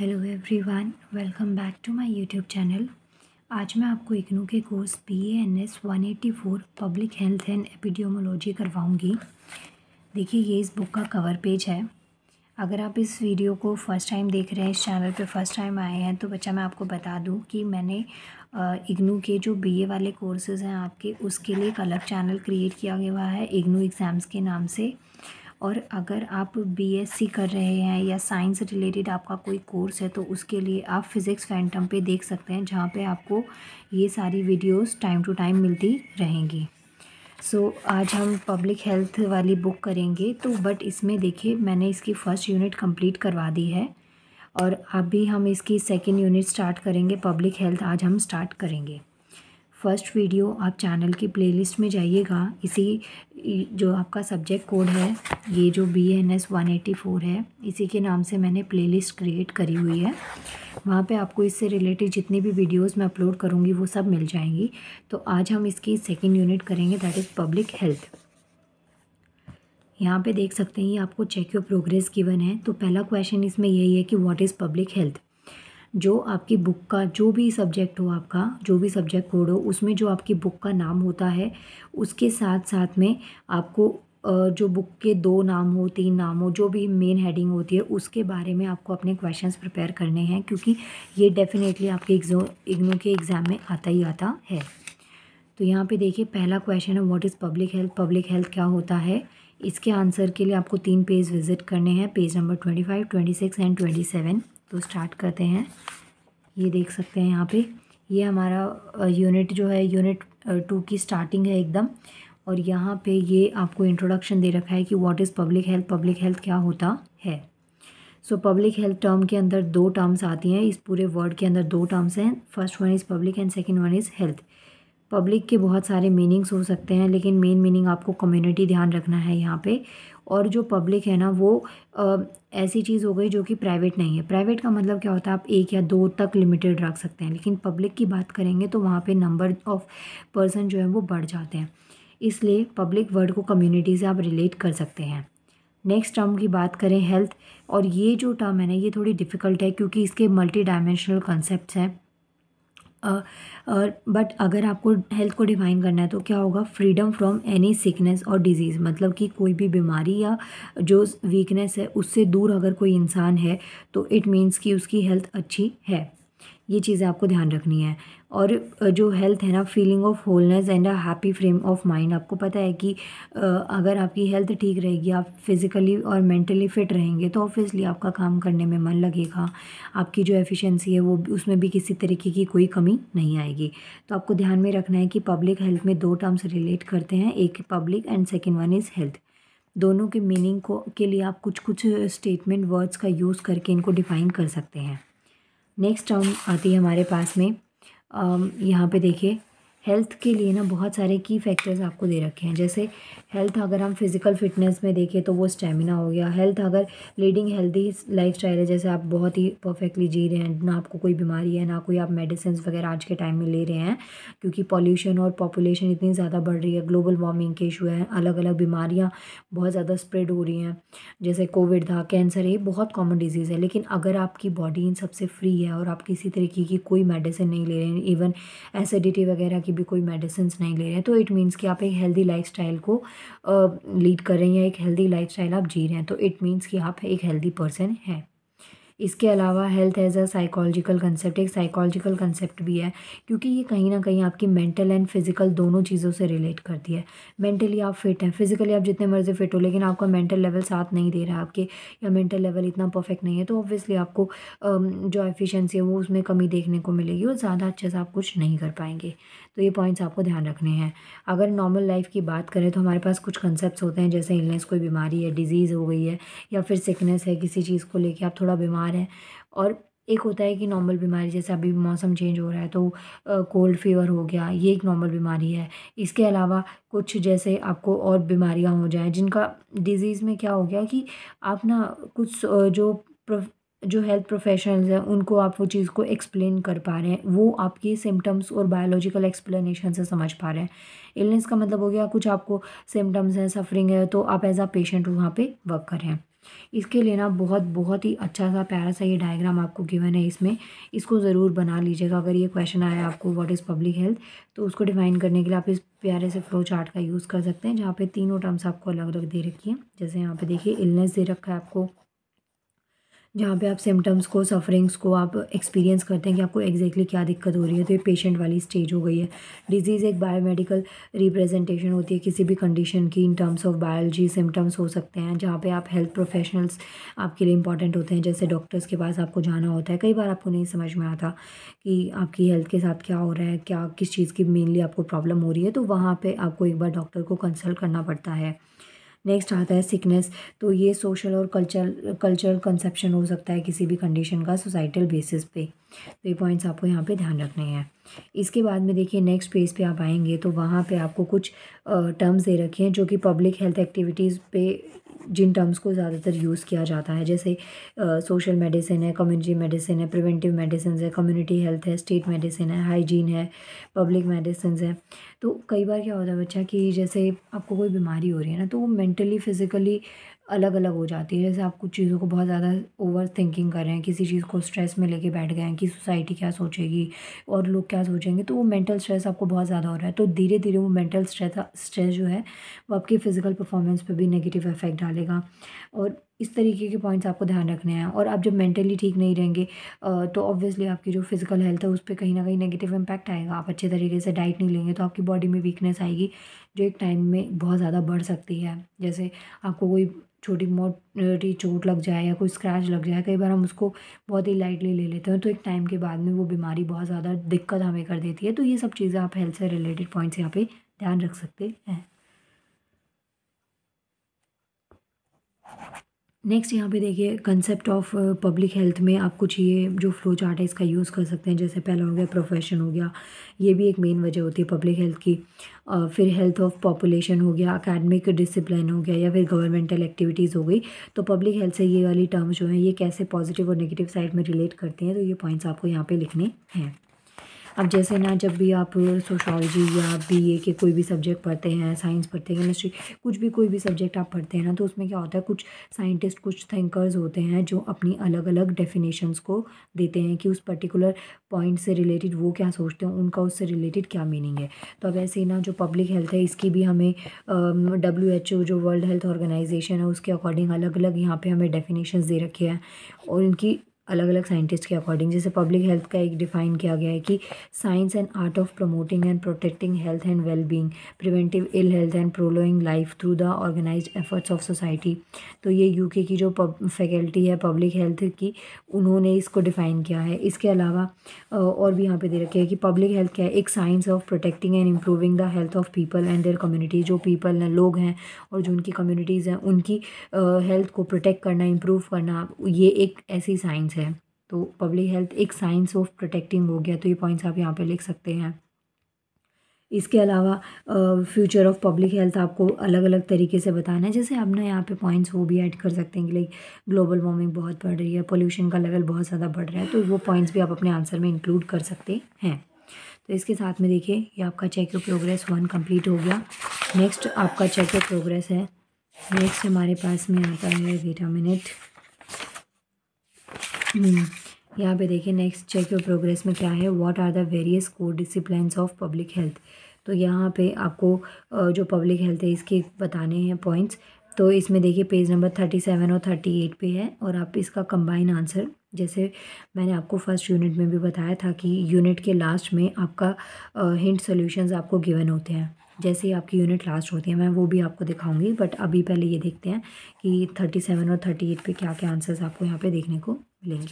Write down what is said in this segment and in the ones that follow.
Hello everyone welcome back to my YouTube channel आज मैं आपको इग्नू के course B N S one eighty four public health and epidemiology करवाऊंगी देखिए ये इस बुक का कवर पेज है अगर आप इस वीडियो को फर्स्ट टाइम देख रहे हैं इस चैनल पे फर्स्ट टाइम आए हैं तो बच्चा मैं आपको बता दूँ कि मैंने इग्नू के जो बी वाले कोर्सेज़ हैं आपके उसके लिए एक अलग चैनल क्रिएट किया गया है इग्नू एग्ज़ाम्स के नाम से और अगर आप बीएससी कर रहे हैं या साइंस रिलेटेड आपका कोई कोर्स है तो उसके लिए आप फिज़िक्स फैंटम पे देख सकते हैं जहाँ पे आपको ये सारी वीडियोस टाइम टू टाइम मिलती रहेंगी सो so, आज हम पब्लिक हेल्थ वाली बुक करेंगे तो बट इसमें देखिए मैंने इसकी फ़र्स्ट यूनिट कंप्लीट करवा दी है और अभी हम इसकी सेकेंड यूनिट स्टार्ट करेंगे पब्लिक हेल्थ आज हम स्टार्ट करेंगे फर्स्ट वीडियो आप चैनल की प्लेलिस्ट में जाइएगा इसी जो आपका सब्जेक्ट कोड है ये जो B N S one eighty four है इसी के नाम से मैंने प्लेलिस्ट क्रिएट करी हुई है वहाँ पे आपको इससे रिलेटेड जितनी भी वीडियोस मैं अपलोड करूँगी वो सब मिल जाएंगी तो आज हम इसकी सेकेंड यूनिट करेंगे दैट इज़ पब्लिक हेल्थ यहाँ पे देख सकते हैं ये आपको चेक योर प्रोग्रेस गिवन है तो पहला क्वेश्चन इसमें यही है कि व्हाट इज़ पब्लिक हेल्थ जो आपकी बुक का जो भी सब्जेक्ट हो आपका जो भी सब्जेक्ट कोड हो उसमें जो आपकी बुक का नाम होता है उसके साथ साथ में आपको जो बुक के दो नाम हो तीन नाम हो जो भी मेन हेडिंग होती है उसके बारे में आपको अपने क्वेश्चंस प्रिपेयर करने हैं क्योंकि ये डेफिनेटली आपके एग्जो इग्नो के एग्ज़ाम में आता ही आता है तो यहाँ पे देखिए पहला क्वेश्चन है what is public health public health क्या होता है इसके आंसर के लिए आपको तीन पेज विजिट करने हैं page number twenty five twenty six and twenty seven तो स्टार्ट करते हैं ये देख सकते हैं यहाँ पे ये हमारा यूनिट जो है यूनिट टू की स्टार्टिंग है एकदम और यहाँ पे ये आपको इंट्रोडक्शन दे रखा है कि what is public health public health क्या होता है सो पब्लिक हेल्थ टर्म के अंदर दो टर्म्स आती हैं इस पूरे वर्ड के अंदर दो टर्म्स हैं first one is public and second one is health public के बहुत सारे मीनिंग्स हो सकते हैं लेकिन मेन मीनिंग आपको कम्युनिटी ध्यान रखना है यहाँ पे और जो पब्लिक है ना वो आ, ऐसी चीज़ हो गई जो कि प्राइवेट नहीं है प्राइवेट का मतलब क्या होता है आप एक या दो तक लिमिटेड रख सकते हैं लेकिन पब्लिक की बात करेंगे तो वहाँ पर नंबर ऑफ़ पर्सन जो है वो बढ़ जाते हैं इसलिए पब्लिक वर्ड को कम्युनिटी से आप रिलेट कर सकते हैं नेक्स्ट टर्म की बात करें हेल्थ और ये जो टर्म है ना ये थोड़ी डिफ़िकल्ट है क्योंकि इसके मल्टी डायमेंशनल कंसेप्ट हैं बट अगर आपको हेल्थ को डिफाइन करना है तो क्या होगा फ्रीडम फ्रॉम एनी सिकनेस और डिजीज़ मतलब कि कोई भी बीमारी या जो वीकनेस है उससे दूर अगर कोई इंसान है तो इट मीन्स कि उसकी हेल्थ अच्छी है ये चीज़ें आपको ध्यान रखनी है और जो हेल्थ है ना feeling of wholeness and a happy frame of mind आपको पता है कि अगर आपकी हेल्थ ठीक रहेगी आप फिज़िकली और मेंटली फिट रहेंगे तो ऑब्वियसली आपका काम करने में मन लगेगा आपकी जो एफिशिएंसी है वो उसमें भी किसी तरीके की कोई कमी नहीं आएगी तो आपको ध्यान में रखना है कि पब्लिक हेल्थ में दो टर्म्स रिलेट करते हैं एक public and second one is health दोनों के मीनिंग को के लिए आप कुछ कुछ स्टेटमेंट वर्ड्स का यूज़ करके इनको डिफ़ाइन कर सकते हैं नेक्स्ट टर्म आती है हमारे पास में यहाँ पे देखिए हेल्थ के लिए ना बहुत सारे की फैक्टर्स आपको दे रखे हैं जैसे हेल्थ अगर हम फिज़िकल फिटनेस में देखें तो वो स्टेमिना हो गया हेल्थ अगर लीडिंग हेल्दी लाइफ है जैसे आप बहुत ही परफेक्टली जी रहे हैं ना आपको कोई बीमारी है ना कोई आप मेडिसिन वगैरह आज के टाइम में ले रहे हैं क्योंकि पॉल्यूशन और पॉपुलेशन इतनी ज़्यादा बढ़ रही है ग्लोबल वार्मिंग के इशू हैं अलग अलग बीमारियाँ बहुत ज़्यादा स्प्रेड हो रही हैं जैसे कोविड था कैंसर है ये बहुत कॉमन डिजीज़ है लेकिन अगर आपकी बॉडी इन सबसे फ्री है और आप किसी तरीके की कोई मेडिसिन नहीं ले रहे हैं इवन एसिडिटी वगैरह की की भी कोई मेडिसिन नहीं ले रहे हैं तो इट मीन्स कि आप एक हेल्दी लाइफ को लीड कर रहे हैं या एक हेल्दी लाइफ आप जी रहे हैं तो इट मीन्स कि आप एक हेल्दी पर्सन हैं इसके अलावा health as a psychological concept एक साइकोलॉजिकल कंसेप्ट भी है क्योंकि ये कहीं ना कहीं आपकी मेंटल एंड फिजिकल दोनों चीज़ों से रिलेट करती है मेंटली आप फिट हैं फिजिकली आप जितने मर्जी फिट हो लेकिन आपका मेंटल लेवल साथ नहीं दे रहा है आपके या मेंटल लेवल इतना परफेक्ट नहीं है तो ऑब्वियसली आपको जो एफिशेंसी है वो उसमें कमी देखने को मिलेगी और ज़्यादा अच्छे से आप कुछ नहीं कर पाएंगे तो ये पॉइंट्स आपको ध्यान रखने हैं अगर नॉर्मल लाइफ की बात करें तो हमारे पास कुछ कंसेप्ट होते हैं जैसे इलनेस कोई बीमारी है डिजीज़ हो गई है या फिर सिकनेस है किसी चीज़ को लेके आप थोड़ा बीमार हैं और एक होता है कि नॉर्मल बीमारी जैसे अभी मौसम चेंज हो रहा है तो कोल्ड फीवर हो गया ये एक नॉर्मल बीमारी है इसके अलावा कुछ जैसे आपको और बीमारियां हो जाए जिनका डिजीज़ में क्या हो गया कि आप ना कुछ जो जो हेल्थ प्रोफेशनल्स हैं उनको आप वो चीज़ को एक्सप्लेन कर पा रहे हैं वो आपके सिम्टम्स और बायोलॉजिकल एक्सप्लेनेशन से समझ पा रहे हैं इलनेस का मतलब हो गया कुछ आपको सिम्टम्स हैं सफरिंग है तो आप एज आ पेशेंट वहाँ पे वर्क कर रहे हैं इसके लिए ना बहुत बहुत ही अच्छा सा प्यारा सा ये डायग्राम आपको गिवन है इसमें इसको ज़रूर बना लीजिएगा अगर ये क्वेश्चन आया आपको व्हाट इज़ पब्लिक हेल्थ तो उसको डिफाइन करने के लिए आप इस प्यारे से फ्लो चार्ट का यूज़ कर सकते हैं जहाँ पे तीनों टर्म्स आपको अलग अलग दे रखी है जैसे यहाँ पे देखिए इलनेस दे रखा है आपको जहाँ पे आप सिम्टम्स को सफरिंग्स को आप एक्सपीरियंस करते हैं कि आपको एग्जैक्टली क्या दिक्कत हो रही है तो ये पेशेंट वाली स्टेज हो गई है डिजीज़ एक बायोमेडिकल रिप्रेजेंटेशन होती है किसी भी कंडीशन की in terms of biology symptoms हो सकते हैं जहाँ पे आप हेल्थ प्रोफेशनल्स आपके लिए इंपॉर्टेंट होते हैं जैसे डॉक्टर्स के पास आपको जाना होता है कई बार आपको नहीं समझ में आता कि आपकी हेल्थ के साथ क्या हो रहा है क्या किस चीज़ की मेनली आपको प्रॉब्लम हो रही है तो वहाँ पर आपको एक बार डॉक्टर को कंसल्ट करना पड़ता है नेक्स्ट आता है सिकनेस तो ये सोशल और कल्चर कल्चरल कंसेप्शन हो सकता है किसी भी कंडीशन का सोसाइटल बेसिस पे तो ये पॉइंट्स आपको यहाँ पे ध्यान रखने हैं इसके बाद में देखिए नेक्स्ट पेज पे आप आएंगे तो वहाँ पे आपको कुछ टर्म्स दे रखे हैं जो कि पब्लिक हेल्थ एक्टिविटीज़ पे जिन टर्म्स को ज़्यादातर यूज़ किया जाता है जैसे सोशल मेडिसिन है कम्युनिटी मेडिसिन है प्रिवेंटिव मेडिसिन है कम्युनिटी हेल्थ है स्टेट मेडिसिन है हाइजीन है पब्लिक मेडिसिन है तो कई बार क्या होता है बच्चा कि जैसे आपको कोई बीमारी हो रही है ना तो वो मेंटली फिज़िकली अलग अलग हो जाती है जैसे आप कुछ चीज़ों को बहुत ज़्यादा ओवर थिंकिंग कर रहे हैं किसी चीज़ को स्ट्रेस में लेके बैठ गए हैं कि सोसाइटी क्या सोचेगी और लोग क्या सोचेंगे तो वो मेंटल स्ट्रेस आपको बहुत ज़्यादा हो रहा है तो धीरे धीरे वो मेंटल स्ट्रेस स्ट्रेस जो है वो आपकी फ़िज़िकल परफॉर्मेंस पर भी नेगेटिव इफेक्ट डालेगा और इस तरीके के पॉइंट्स आपको ध्यान रखने हैं और आप जब मेंटली ठीक नहीं रहेंगे तो ऑब्वियसली आपकी जो फिज़िकल हेल्थ है उस पर कहीं ना कहीं नेगेटिव इम्पैक्ट आएगा आप अच्छे तरीके से डाइट नहीं लेंगे तो आपकी बॉडी में वीकनेस आएगी जो एक टाइम में बहुत ज़्यादा बढ़ सकती है जैसे आपको कोई छोटी मोटी चोट लग जाए या कोई स्क्रैच लग जाए कई बार हम उसको बहुत ही लाइटली ले लेते हैं तो एक टाइम के बाद में वो बीमारी बहुत ज़्यादा दिक्कत हमें कर देती है तो ये सब चीज़ें आप हेल्थ से रिलेटेड पॉइंट्स यहाँ पे ध्यान रख सकते हैं नेक्स्ट यहाँ पे देखिए कंसेप्ट ऑफ पब्लिक हेल्थ में आप कुछ ये जो फ्लो चार्ट है इसका यूज़ कर सकते हैं जैसे पहला हो गया प्रोफेशन हो गया ये भी एक मेन वजह होती है पब्लिक हेल्थ की आ, फिर हेल्थ ऑफ पॉपुलेशन हो गया अकेडमिक डिसिप्लिन हो गया या फिर गवर्नमेंटल एक्टिविटीज़ हो गई तो पब्लिक हेल्थ से ये वाली टर्म्स जो हैं ये कैसे पॉजिटिव और नेगेटिव साइड में रिलेट करते हैं तो ये पॉइंट्स आपको यहाँ पर लिखने हैं अब जैसे ना जब भी आप सोशोलॉजी या बी ए के कोई भी सब्जेक्ट पढ़ते हैं साइंस पढ़ते हैं केमिस्ट्री कुछ भी कोई भी सब्जेक्ट आप पढ़ते हैं ना तो उसमें क्या होता है कुछ साइंटिस्ट कुछ थिंकर्स होते हैं जो अपनी अलग अलग डेफिनेशंस को देते हैं कि उस पर्टिकुलर पॉइंट से रिलेटेड वो क्या सोचते हैं उनका उससे रिलेटेड क्या मीनिंग है तो अब ऐसे ही ना जो पब्लिक हेल्थ है इसकी भी हमें डब्ल्यू एच ओ जो वर्ल्ड हेल्थ ऑर्गेनाइजेशन है उसके अकॉर्डिंग अलग अलग यहाँ पर हमें डेफिनेशन दे रखे हैं और इनकी अलग अलग साइंटिस्ट के अकॉर्डिंग जैसे पब्लिक हेल्थ का एक डिफाइन किया गया है कि science and art of promoting and protecting health and well being preventive ill health and prolonging life through the organise efforts of society तो ये यूके की जो फैकल्टी है पब्लिक हेल्थ की उन्होंने इसको डिफाइन किया है इसके अलावा और भी यहाँ पे दे रखे है कि पब्लिक हेल्थ क्या है एक science of protecting and improving the health of people and their community जो पीपल हैं लोग हैं और जो उनकी कम्युनिटीज़ हैं उनकी हेल्थ को प्रोटेक्ट करना इम्प्रूव करना ये एक ऐसी साइंस है है तो पब्लिक हेल्थ एक साइंस ऑफ प्रोटेक्टिंग हो गया तो ये पॉइंट्स आप यहाँ पे लिख सकते हैं इसके अलावा फ्यूचर ऑफ पब्लिक हेल्थ आपको अलग अलग तरीके से बताना है जैसे आप ना यहाँ पे पॉइंट्स वो भी ऐड कर सकते हैं कि लाइक ग्लोबल वार्मिंग बहुत बढ़ रही है पोल्यूशन का लेवल बहुत ज़्यादा बढ़ रहा है तो वो पॉइंट्स भी आप अपने आंसर में इंक्लूड कर सकते हैं तो इसके साथ में देखिए ये आपका check your progress one complete हो गया नेक्स्ट आपका चेक योर प्रोग्रेस है नेक्स्ट हमारे पास में आता है वेट अ मिनट हम्म। यहाँ पे देखिए नेक्स्ट चेक योर प्रोग्रेस में क्या है what are the various core discipline of public health तो यहाँ पे आपको जो पब्लिक हेल्थ है इसके बताने हैं पॉइंट्स तो इसमें देखिए पेज नंबर थर्टी सेवन और थर्टी एट पे है और आप इसका कंबाइन आंसर जैसे मैंने आपको फर्स्ट यूनिट में भी बताया था कि यूनिट के लास्ट में आपका हिंट सोल्यूशन आपको गिवन होते हैं जैसे ही आपकी यूनिट लास्ट होती है मैं वो भी आपको दिखाऊंगी बट अभी पहले ये देखते हैं कि थर्टी सेवन और थर्टी एट पर क्या क्या आंसर्स आपको यहाँ पे देखने को मिलेंगे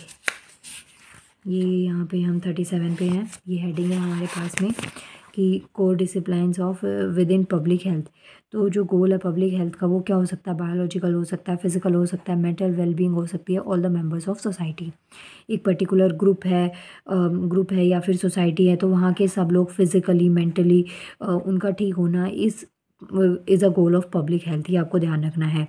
ये यहाँ पे हम थर्टी सेवन पे हैं ये हेडिंग है हमारे पास में कि core disciplines of within public health तो जो गोल है पब्लिक हेल्थ का वो क्या हो सकता है बायोलॉजिकल हो सकता है फिजिकल हो सकता है मेंटल वेलबींग हो सकती है all the members of society एक पर्टिकुलर ग्रुप है ग्रुप um, है या फिर सोसाइटी है तो वहाँ के सब लोग फिज़िकली मेंटली uh, उनका ठीक होना इस is a goal of public health ये आपको ध्यान रखना है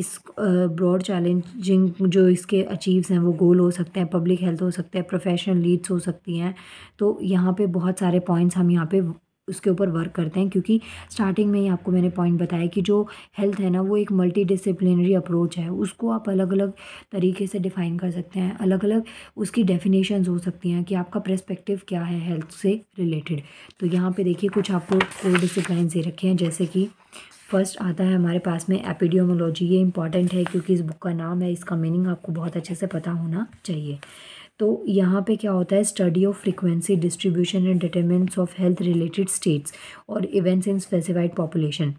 इस ब्रॉड चैलेंजिंग जो इसके अचीव्स हैं वो गोल हो सकते हैं पब्लिक हेल्थ हो सकते हैं प्रोफेशनल लीड्स हो सकती हैं तो यहाँ पे बहुत सारे पॉइंट्स हम यहाँ पे उसके ऊपर वर्क करते हैं क्योंकि स्टार्टिंग में ही आपको मैंने पॉइंट बताया कि जो हेल्थ है ना वो एक मल्टी डिसिप्लिनरी अप्रोच है उसको आप अलग अलग तरीके से डिफ़ाइन कर सकते हैं अलग अलग उसकी डेफिनेशंस हो सकती हैं कि आपका प्रस्पेक्टिव क्या है हेल्थ से रिलेटेड तो यहाँ पे देखिए कुछ आपको कोर डिसिप्लाइन दे रखे हैं जैसे कि फर्स्ट आता है हमारे पास में एपिडियोमोलॉजी ये इंपॉर्टेंट है क्योंकि इस बुक का नाम है इसका मीनिंग आपको बहुत अच्छे से पता होना चाहिए तो यहाँ पे क्या होता है study of frequency distribution and determinants of health related states और इवेंट्स इन स्पेसिफाइड पॉपुलेशन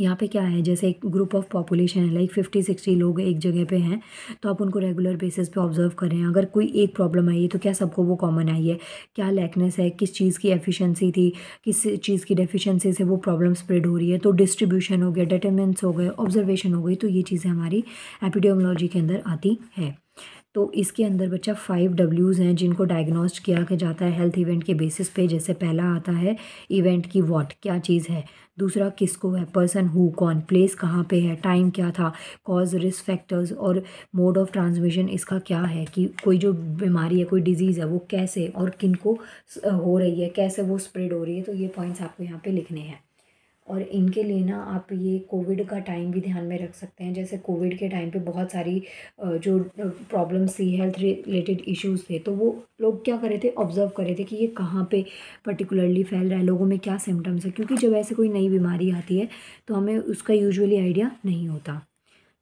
यहाँ पे क्या है जैसे एक ग्रुप ऑफ पॉपुलेशन है लाइक फिफ्टी सिक्सटी लोग एक जगह पे हैं तो आप उनको रेगुलर बेसिस पे ऑब्जर्व कर रहे हैं अगर कोई एक प्रॉब्लम आई है तो क्या सबको वो कॉमन आई है क्या लैकनेस है किस चीज़ की एफिशिएंसी थी किस चीज़ की डेफिशिएंसी से वो प्रॉब्लम स्प्रेड हो रही है तो डिस्ट्रीब्यूशन हो गया डिटर्मेंट्स हो गए ऑब्जर्वेशन हो गई तो ये चीज़ें हमारी एपिडियोमोलॉजी के अंदर आती है तो इसके अंदर बच्चा फाइव डब्ल्यूज़ हैं जिनको डायग्नोस्ट किया जाता है हेल्थ इवेंट के बेसिस पे जैसे पहला आता है इवेंट की वॉट क्या चीज़ है दूसरा किसको है पर्सन हु कौन प्लेस कहाँ पे है टाइम क्या था कॉज रिस्क फैक्टर्स और मोड ऑफ ट्रांसमिशन इसका क्या है कि कोई जो बीमारी है कोई डिजीज़ है वो कैसे और किन को हो रही है कैसे वो स्प्रेड हो रही है तो ये पॉइंट्स आपको यहाँ पर लिखने हैं और इनके लिए ना आप ये कोविड का टाइम भी ध्यान में रख सकते हैं जैसे कोविड के टाइम पे बहुत सारी जो प्रॉब्लम्स थी हेल्थ रिलेटेड इश्यूज थे तो वो लोग क्या करे थे ऑब्ज़र्व करे थे कि ये कहाँ पे पर्टिकुलरली फैल रहा है लोगों में क्या सिम्टम्स है क्योंकि जब ऐसे कोई नई बीमारी आती है तो हमें उसका यूजुअली आइडिया नहीं होता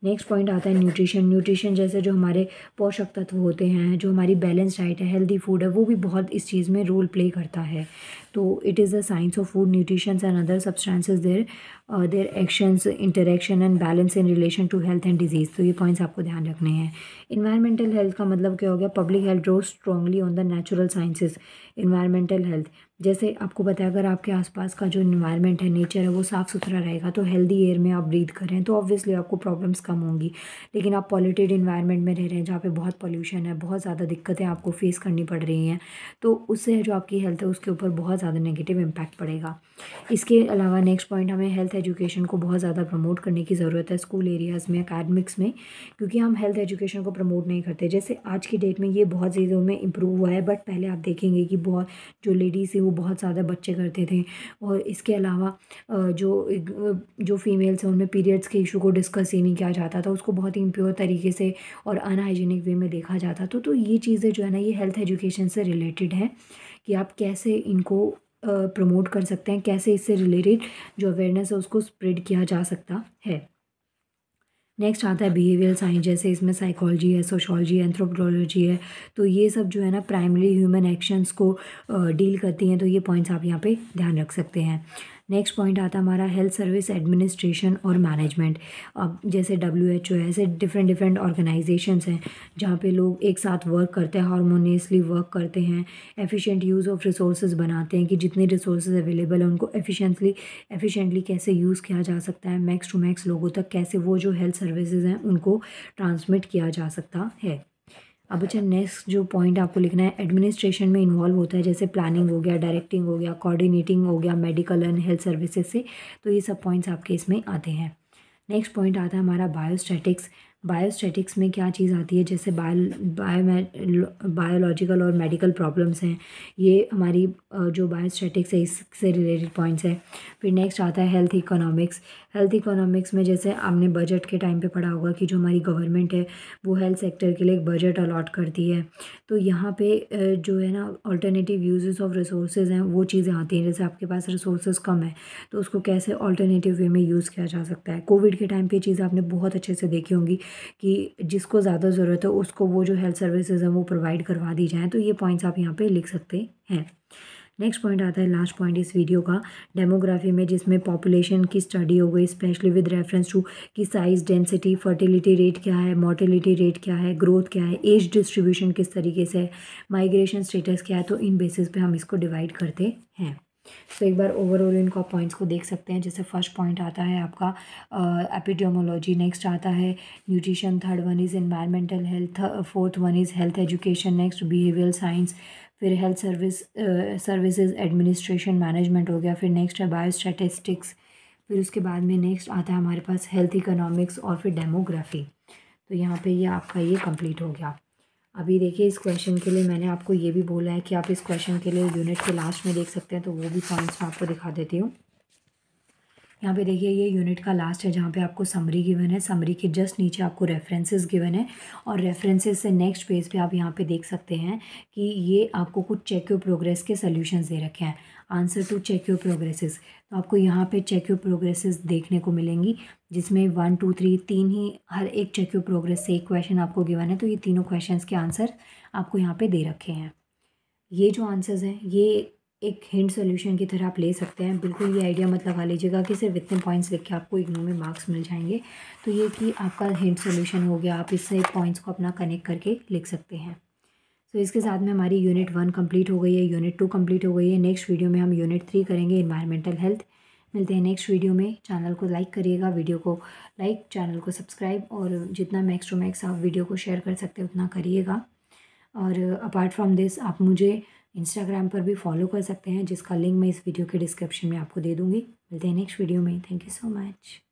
नेक्स्ट पॉइंट आता है न्यूट्रिशन न्यूट्रिशन जैसे जो हमारे पोषक तत्व होते हैं जो हमारी बैलेंस डाइट है हेल्दी फूड है वो भी बहुत इस चीज़ में रोल प्ले करता है तो it is the science of food nutrition and other substances there there actions interaction and balance in relation to health and disease तो ये पॉइंट्स आपको ध्यान रखने हैं इन्वायरमेंटल हेल्थ का मतलब क्या हो गया public health draw strongly on the natural sciences environmental health जैसे आपको बताया अगर आपके आसपास का जो इन्वायरमेंट है नेचर है वो साफ़ सुथरा रहेगा तो हेल्दी एयर में आप ब्रीथ करें तो ऑब्वियसली आपको प्रॉब्लम्स कम होंगी लेकिन आप पॉल्यूटेड इन्वायरमेंट में रह रहे हैं जहाँ पे बहुत पॉल्यूशन है बहुत ज़्यादा दिक्कतें आपको फेस करनी पड़ रही हैं तो उससे जो आपकी हेल्थ है उसके ऊपर बहुत ज़्यादा नेगेटिव इम्पैक्ट पड़ेगा इसके अलावा नेक्स्ट पॉइंट हमें हेल्थ एजुकेशन को बहुत ज़्यादा प्रमोट करने की ज़रूरत है स्कूल एरियाज़ में अकेडमिक्स में क्योंकि हम हेल्थ एजुकेशन को प्रमोट नहीं करते जैसे आज की डेट में ये बहुत चीज़ों में इम्प्रूव हुआ है बट पहले आप देखेंगे कि बहुत जो लेडीज़ वो बहुत ज़्यादा बच्चे करते थे और इसके अलावा जो जो फीमेल्स हैं उनमें पीरियड्स के इशू को डिस्कस ही नहीं किया जाता था उसको बहुत ही इम्प्योर तरीके से और अनहाइजीनिक वे में देखा जाता था तो ये चीज़ें जो है ना ये हेल्थ एजुकेशन से रिलेटेड हैं कि आप कैसे इनको प्रमोट कर सकते हैं कैसे इससे रिलेटेड जो अवेयरनेस है उसको स्प्रेड किया जा सकता है नेक्स्ट आता है बिहेवियर साइंस जैसे इसमें साइकोलॉजी है सोशोलॉजी है एंथ्रोपोलॉजी है तो ये सब जो है ना प्राइमरी ह्यूमन एक्शंस को डील करती हैं तो ये पॉइंट्स आप यहाँ पे ध्यान रख सकते हैं नेक्स्ट पॉइंट आता हमारा हेल्थ सर्विस एडमिनिस्ट्रेशन और मैनेजमेंट अब जैसे डब्ल्यू एच ओ ऐसे डिफरेंट डिफरेंट ऑर्गेनाइजेशन हैं जहाँ पे लोग एक साथ वर्क करते हैं हारमोनियसली वर्क करते हैं एफिशिएंट यूज़ ऑफ रिसोर्स बनाते हैं कि जितने रिसोर्स अवेलेबल हैं उनको एफिशिएंटली एफिशिएंटली कैसे यूज़ किया जा सकता है मैक्स टू मैक्स लोगों तक कैसे वो जो हेल्थ सर्विसेज हैं उनको ट्रांसमिट किया जा सकता है अब अच्छा नेक्स्ट जो पॉइंट आपको लिखना है एडमिनिस्ट्रेशन में इन्वॉल्व होता है जैसे प्लानिंग हो गया डायरेक्टिंग हो गया कोऑर्डिनेटिंग हो गया मेडिकल एंड हेल्थ सर्विसेज से तो ये सब पॉइंट्स आपके इसमें आते हैं नेक्स्ट पॉइंट आता है हमारा बायोस्टैटिक्स बायोस्टेटिक्स में क्या चीज़ आती है जैसे बायो बायो बायोलॉजिकल और मेडिकल प्रॉब्लम्स हैं ये हमारी जो बायोस्टेटिक्स है इससे रिलेटेड पॉइंट्स है फिर नेक्स्ट आता है हेल्थ इकोनॉमिक्स हेल्थ इकोनॉमिक्स में जैसे आपने बजट के टाइम पे पढ़ा होगा कि जो हमारी गवर्नमेंट है वो हेल्थ सेक्टर के लिए एक बजट अलॉट करती है तो यहाँ पर जो है ना ऑल्टरनेटिव यूजेस ऑफ रिसोर्स हैं वो चीज़ें आती हैं जैसे आपके पास रिसोर्स कम है तो उसको कैसे ऑल्टरनेटिव वे में यूज़ किया जा सकता है कोविड के टाइम पर चीज़ आपने बहुत अच्छे से देखी होंगी कि जिसको ज़्यादा ज़रूरत है उसको वो जो हेल्थ सर्विसेज हैं वो प्रोवाइड करवा दी जाएँ तो ये पॉइंट्स आप यहाँ पे लिख सकते हैं नेक्स्ट पॉइंट आता है लास्ट पॉइंट इस वीडियो का डेमोग्राफी में जिसमें पॉपुलेशन की स्टडी हो गई स्पेशली विद रेफरेंस टू कि साइज़ डेंसिटी फर्टिलिटी रेट क्या है मोर्टिलिटी रेट क्या है ग्रोथ क्या है एज डिस्ट्रीब्यूशन किस तरीके से है माइग्रेशन स्टेटस क्या है तो इन बेसिस पे हम इसको डिवाइड करते हैं तो एक बार ओवरऑल इनको आप पॉइंट्स को देख सकते हैं जैसे फर्स्ट पॉइंट आता है आपका एपिडियोमोलॉजी नेक्स्ट आता है nutrition third one is environmental health fourth one is health education next behaviour science फिर health service services administration management हो गया फिर नेक्स्ट है बायो स्टेटिस्टिक्स फिर उसके बाद में नेक्स्ट आता है हमारे पास हेल्थ इकोनॉमिक्स और फिर डेमोग्राफी तो यहाँ पे ये यह आपका ये कंप्लीट हो गया अभी देखिए इस क्वेश्चन के लिए मैंने आपको ये भी बोला है कि आप इस क्वेश्चन के लिए यूनिट के लास्ट में देख सकते हैं तो वो भी पॉइंट्स मैं आपको दिखा देती हूँ यहाँ पे देखिए ये यूनिट का लास्ट है जहाँ पे आपको समरी गिवन है समरी के जस्ट नीचे आपको रेफरेंसेस गिवन है और रेफरेंसेस से नेक्स्ट पेज पे आप यहाँ पे देख सकते हैं कि ये आपको कुछ चेक यू प्रोग्रेस के सोल्यूशन दे रखे हैं answer to check your progresses तो आपको यहाँ पे चेक यू प्रोग्रेसेस देखने को मिलेंगी जिसमें वन टू थ्री तीन ही हर एक चेक यू प्रोग्रेस से एक क्वेश्चन आपको गिवन है तो ये तीनों क्वेश्चन के आंसर आपको यहाँ पर दे रखे हैं ये जो आंसर्स हैं ये एक हिंड सोल्यूशन की तरह आप ले सकते हैं बिल्कुल ये आइडिया मत लगा लीजिएगा कि सिर्फ इतने पॉइंट्स लिख के आपको इग्नो में मार्क्स मिल जाएंगे तो ये कि आपका हिंड सोल्यूशन हो गया आप इससे पॉइंट्स को अपना कनेक्ट करके लिख सकते हैं सो इसके साथ में हमारी यूनिट वन कंप्लीट हो गई है यूनिट टू कम्प्लीट हो गई है नेक्स्ट वीडियो में हम यूनिट थ्री करेंगे इन्वायरमेंटल हेल्थ मिलते हैं नेक्स्ट वीडियो में चैनल को लाइक करिएगा वीडियो को लाइक चैनल को सब्सक्राइब और जितना मैक्स टू मैक्स आप वीडियो को शेयर कर सकते हैं उतना करिएगा और अपार्ट फ्रॉम दिस आप मुझे इंस्टाग्राम पर भी फॉलो कर सकते हैं जिसका लिंक मैं इस वीडियो के डिस्क्रिप्शन में आपको दे दूँगी मिलते हैं नेक्स्ट वीडियो में थैंक यू सो मच